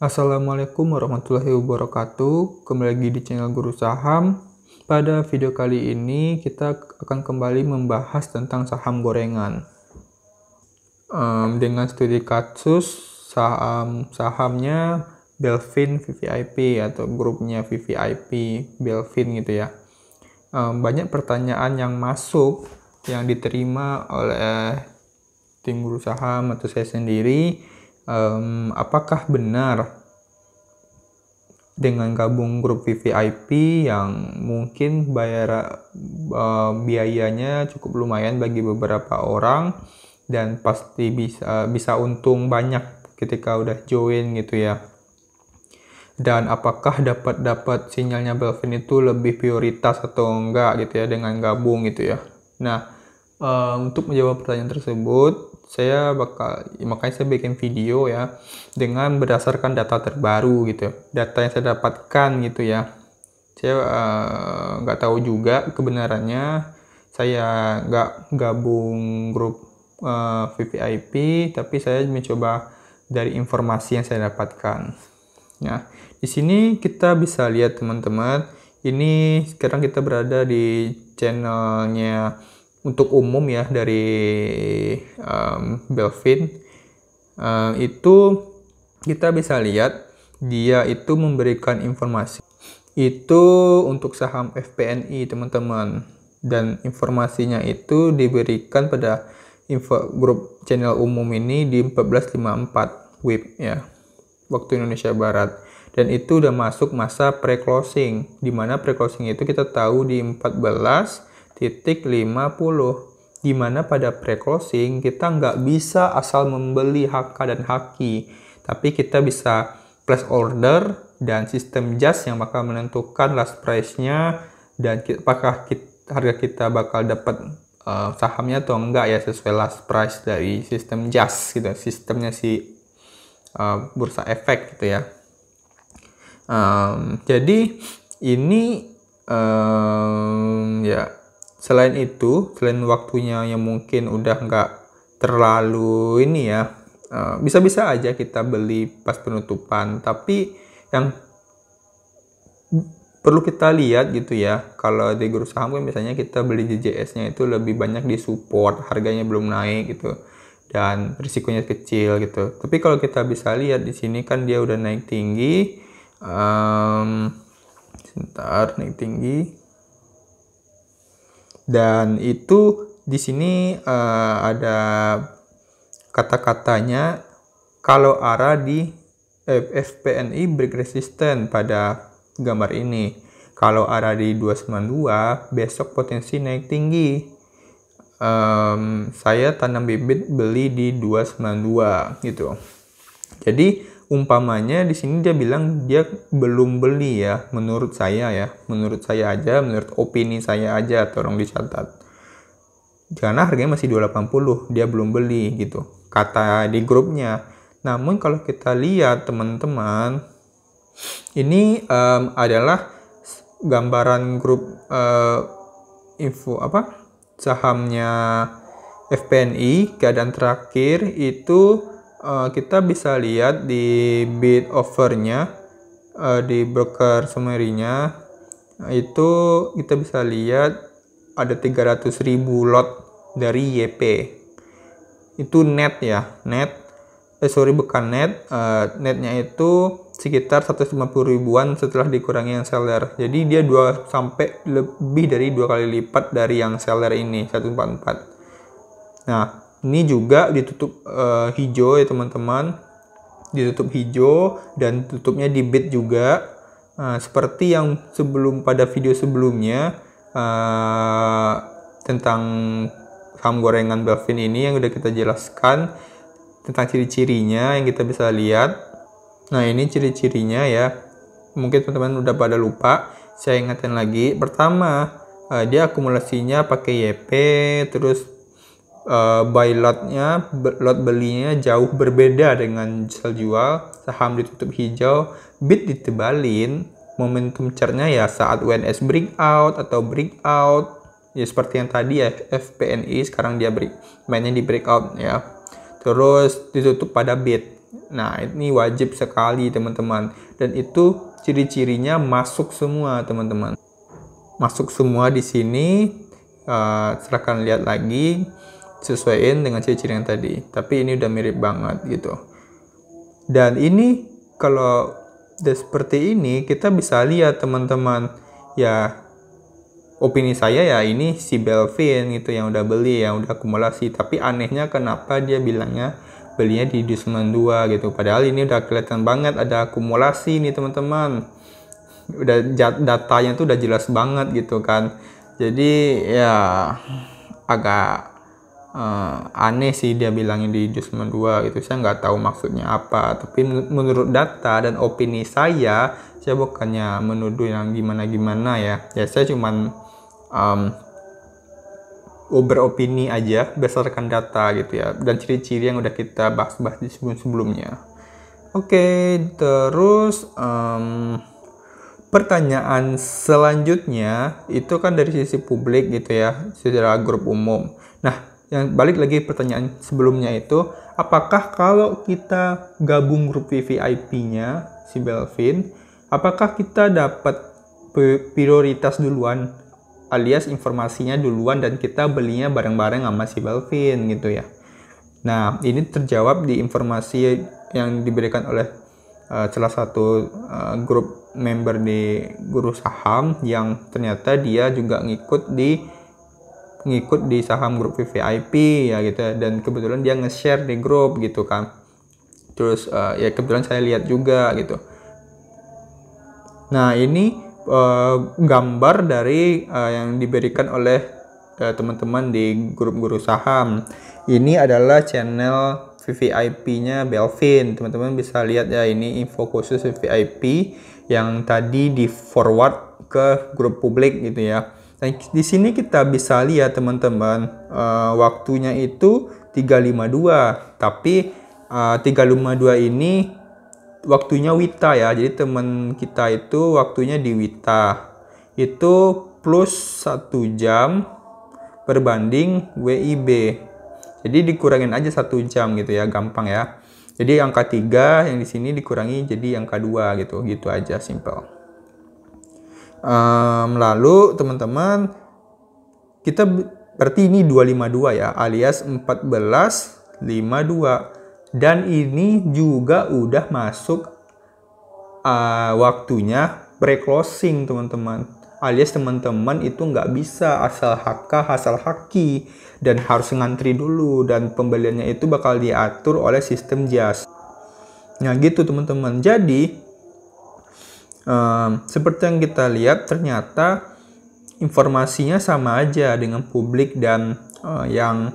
Assalamualaikum warahmatullahi wabarakatuh. Kembali lagi di channel Guru Saham. Pada video kali ini kita akan kembali membahas tentang saham gorengan. Um, dengan studi kasus saham sahamnya Belvin VVIP atau grupnya VVIP Belvin gitu ya. Um, banyak pertanyaan yang masuk yang diterima oleh tim guru saham atau saya sendiri um, apakah benar dengan gabung grup VVIP yang mungkin bayar uh, biayanya cukup lumayan bagi beberapa orang dan pasti bisa bisa untung banyak ketika udah join gitu ya. Dan apakah dapat dapat sinyalnya Belvin itu lebih prioritas atau enggak gitu ya dengan gabung gitu ya. Nah, uh, untuk menjawab pertanyaan tersebut saya bakal makanya saya bikin video ya dengan berdasarkan data terbaru gitu data yang saya dapatkan gitu ya saya eh, nggak uh, tahu juga kebenarannya saya nggak gabung grup uh, eh, VVIP tapi saya mencoba dari informasi yang saya dapatkan nah di sini kita bisa lihat teman-teman ini sekarang kita berada di channelnya untuk umum ya dari um, Belvin uh, itu kita bisa lihat dia itu memberikan informasi itu untuk saham FPNI teman-teman dan informasinya itu diberikan pada info grup channel umum ini di 1454 WIB ya waktu Indonesia Barat dan itu udah masuk masa pre-closing dimana pre-closing itu kita tahu di 14 titik 50 dimana pada pre-closing kita nggak bisa asal membeli HK dan haki tapi kita bisa place order dan sistem just yang bakal menentukan last price-nya dan apakah kita, harga kita bakal dapat uh, sahamnya atau enggak ya sesuai last price dari sistem just gitu sistemnya si uh, bursa efek gitu ya um, jadi ini um, ya selain itu selain waktunya yang mungkin udah nggak terlalu ini ya eh, bisa-bisa aja kita beli pas penutupan tapi yang perlu kita lihat gitu ya kalau di grup saham kan biasanya kita beli JJS nya itu lebih banyak di support harganya belum naik gitu dan risikonya kecil gitu tapi kalau kita bisa lihat di sini kan dia udah naik tinggi um, sebentar naik tinggi dan itu di sini uh, ada kata-katanya kalau arah di FPNI break resisten pada gambar ini. Kalau arah di 292 besok potensi naik tinggi. Um, saya tanam bibit beli di 292 gitu. Jadi umpamanya di sini dia bilang dia belum beli ya, menurut saya ya, menurut saya aja, menurut opini saya aja, tolong dicatat. Karena harganya masih 280, dia belum beli gitu. Kata di grupnya. Namun kalau kita lihat teman-teman, ini um, adalah gambaran grup uh, info apa sahamnya FPNI keadaan terakhir itu uh, kita bisa lihat di bid offernya uh, eh, di broker summary-nya itu kita bisa lihat ada 300.000 lot dari YP itu net ya net eh sorry bukan net uh, netnya itu sekitar 150 ribuan setelah dikurangi yang seller jadi dia dua sampai lebih dari dua kali lipat dari yang seller ini 144 nah ini juga ditutup uh, hijau ya teman-teman. Ditutup hijau dan tutupnya di bit juga. Uh, seperti yang sebelum pada video sebelumnya uh, tentang saham gorengan Belvin ini yang udah kita jelaskan tentang ciri-cirinya yang kita bisa lihat. Nah, ini ciri-cirinya ya. Mungkin teman-teman udah pada lupa. Saya ingatkan lagi. Pertama, dia akumulasinya pakai YP terus Eh, buy lotnya, lot belinya jauh berbeda dengan sel jual, saham ditutup hijau, bid ditebalin, momentum chartnya ya saat WNS breakout atau breakout, ya seperti yang tadi ya FPNI sekarang dia break, mainnya di breakout ya. Terus ditutup pada bid. Nah ini wajib sekali teman-teman dan itu ciri-cirinya masuk semua teman-teman. Masuk semua di sini. Uh, silahkan lihat lagi sesuaiin dengan ciri-ciri yang tadi tapi ini udah mirip banget gitu dan ini kalau udah seperti ini kita bisa lihat teman-teman ya opini saya ya ini si Belvin gitu yang udah beli yang udah akumulasi tapi anehnya kenapa dia bilangnya belinya di 2 gitu padahal ini udah kelihatan banget ada akumulasi nih teman-teman udah datanya tuh udah jelas banget gitu kan jadi ya agak uh, aneh sih dia bilangin di jus dua gitu saya nggak tahu maksudnya apa tapi menurut data dan opini saya saya bukannya menuduh yang gimana-gimana ya ya saya cuman um, beropini aja berdasarkan data gitu ya dan ciri-ciri yang udah kita bahas-bahas di sebelum-sebelumnya oke okay, terus um, pertanyaan selanjutnya itu kan dari sisi publik gitu ya secara grup umum nah yang balik lagi pertanyaan sebelumnya itu apakah kalau kita gabung grup VVIP-nya si Belvin apakah kita dapat prioritas duluan alias informasinya duluan dan kita belinya bareng-bareng sama si Belvin gitu ya nah ini terjawab di informasi yang diberikan oleh uh, salah satu uh, grup member di guru saham yang ternyata dia juga ngikut di ngikut di saham grup VVIP ya gitu ya. dan kebetulan dia nge-share di grup gitu kan terus uh, ya kebetulan saya lihat juga gitu nah ini uh, gambar dari uh, yang diberikan oleh teman-teman uh, di grup guru saham ini adalah channel VVIP-nya Belvin teman-teman bisa lihat ya ini info khusus VVIP yang tadi di forward ke grup publik gitu ya nah di sini kita bisa lihat teman-teman uh, waktunya itu 352, tapi uh, eh, 352 ini waktunya wita ya. Jadi teman kita itu waktunya di wita. Itu plus satu jam berbanding WIB. Jadi dikurangin aja satu jam gitu ya, gampang ya. Jadi angka tiga yang di sini dikurangi jadi angka dua gitu. Gitu aja simple um, lalu teman-teman kita berarti ini 252 ya alias 1452 dan ini juga udah masuk uh, waktunya pre-closing teman-teman alias teman-teman itu nggak bisa asal haka asal haki dan harus ngantri dulu dan pembeliannya itu bakal diatur oleh sistem jas nah gitu teman-teman jadi seperti yang kita lihat ternyata informasinya sama aja dengan publik dan eh, yang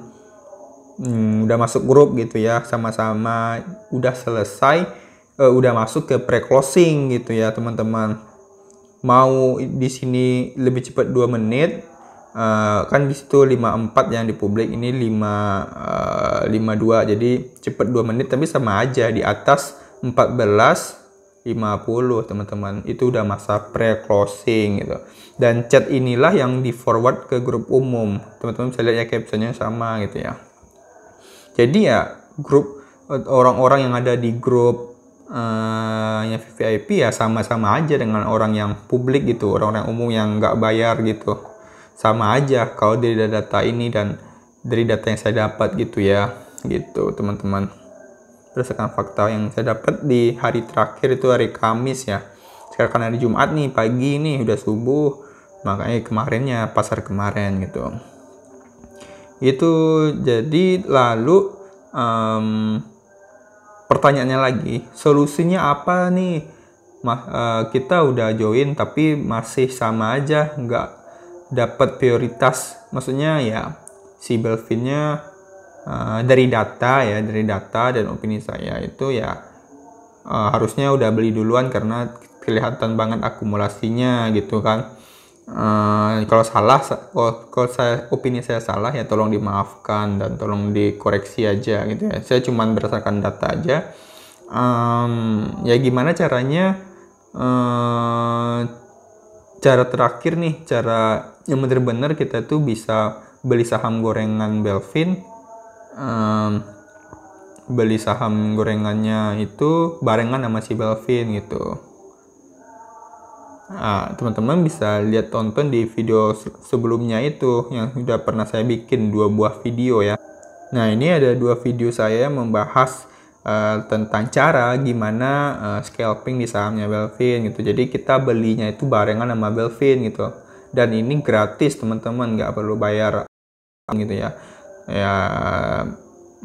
um, udah masuk grup gitu ya sama-sama udah selesai uh, udah masuk ke pre-closing gitu ya teman-teman mau di sini lebih cepat dua menit Uh, kan di situ 54 yang di publik ini 5 uh, 52 jadi cepat dua menit tapi sama aja di atas 14 50 teman-teman itu udah masa pre closing gitu dan chat inilah yang di forward ke grup umum teman-teman bisa lihat ya captionnya sama gitu ya jadi ya grup eh, orang-orang yang ada di grup uh, yang VIP ya sama-sama aja dengan orang yang publik gitu orang-orang umum yang nggak bayar gitu sama aja kalau dari data ini dan dari data yang saya dapat gitu ya gitu teman-teman berdasarkan fakta yang saya dapat di hari terakhir itu hari Kamis ya sekarang hari Jumat nih pagi ini udah subuh makanya kemarinnya pasar kemarin gitu itu jadi lalu um, pertanyaannya lagi solusinya apa nih Mah, uh, kita udah join tapi masih sama aja nggak dapat prioritas maksudnya ya si Belvinnya Eh, dari data ya dari data dan opini saya itu ya uh, harusnya udah beli duluan karena kelihatan banget akumulasinya gitu kan uh, kalau salah kalau, oh, kalau saya opini saya salah ya tolong dimaafkan dan tolong dikoreksi aja gitu ya saya cuma berdasarkan data aja um, ya gimana caranya uh, cara terakhir nih cara yang benar-benar kita tuh bisa beli saham gorengan Belvin um, beli saham gorengannya itu barengan sama si Belvin gitu. Nah, teman-teman bisa lihat tonton di video sebelumnya itu yang sudah pernah saya bikin dua buah video ya. Nah, ini ada dua video saya yang membahas uh, tentang cara gimana uh, scalping di sahamnya Belvin gitu. Jadi kita belinya itu barengan sama Belvin gitu. Dan ini gratis teman-teman, nggak perlu bayar gitu ya ya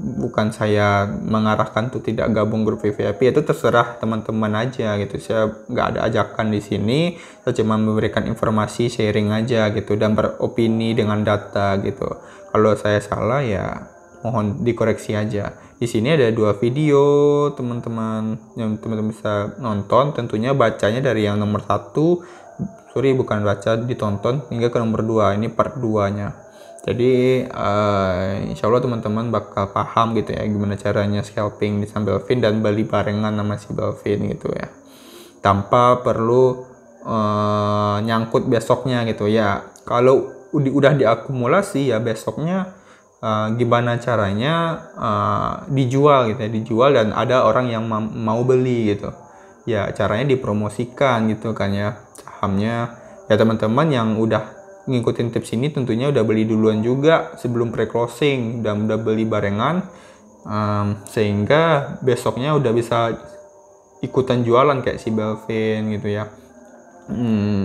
bukan saya mengarahkan tuh tidak gabung grup VVIP itu terserah teman-teman aja gitu saya nggak ada ajakan di sini saya cuma memberikan informasi sharing aja gitu dan beropini dengan data gitu kalau saya salah ya mohon dikoreksi aja di sini ada dua video teman-teman yang teman-teman bisa nonton tentunya bacanya dari yang nomor satu sorry bukan baca ditonton hingga ke nomor dua ini part 2 nya jadi uh, eh, insya Allah teman-teman bakal paham gitu ya gimana caranya scalping di Sam Belvin dan beli barengan sama si Belvin gitu ya tanpa perlu uh, nyangkut besoknya gitu ya kalau udah diakumulasi ya besoknya uh, gimana caranya uh, dijual gitu ya dijual dan ada orang yang ma mau beli gitu ya caranya dipromosikan gitu kan ya sahamnya ya teman-teman yang udah ngikutin tips ini tentunya udah beli duluan juga sebelum pre-closing dan udah beli barengan um, sehingga besoknya udah bisa ikutan jualan kayak si Belvin gitu ya hmm,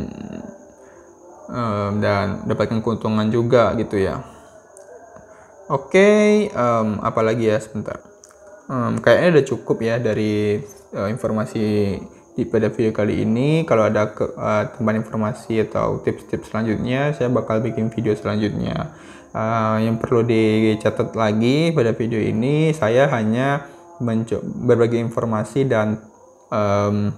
um, dan dapatkan keuntungan juga gitu ya oke okay, um, apalagi ya sebentar um, kayaknya udah cukup ya dari uh, informasi di pada video kali ini kalau ada ke, uh, tambahan informasi atau tips-tips selanjutnya saya bakal bikin video selanjutnya uh, yang perlu dicatat lagi pada video ini saya hanya berbagi informasi dan um,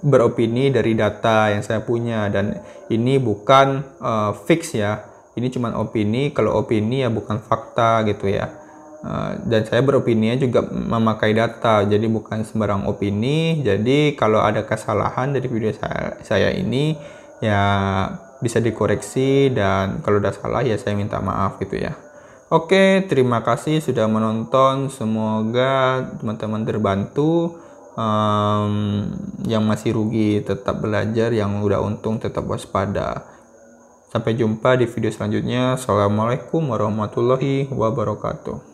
beropini dari data yang saya punya dan ini bukan uh, fix ya ini cuma opini kalau opini ya bukan fakta gitu ya Eh, dan saya beropini juga memakai data jadi bukan sembarang opini jadi kalau ada kesalahan dari video saya, saya ini ya bisa dikoreksi dan kalau udah salah ya saya minta maaf gitu ya oke terima kasih sudah menonton semoga teman-teman terbantu um, yang masih rugi tetap belajar yang udah untung tetap waspada Sampai jumpa di video selanjutnya. Assalamualaikum warahmatullahi wabarakatuh.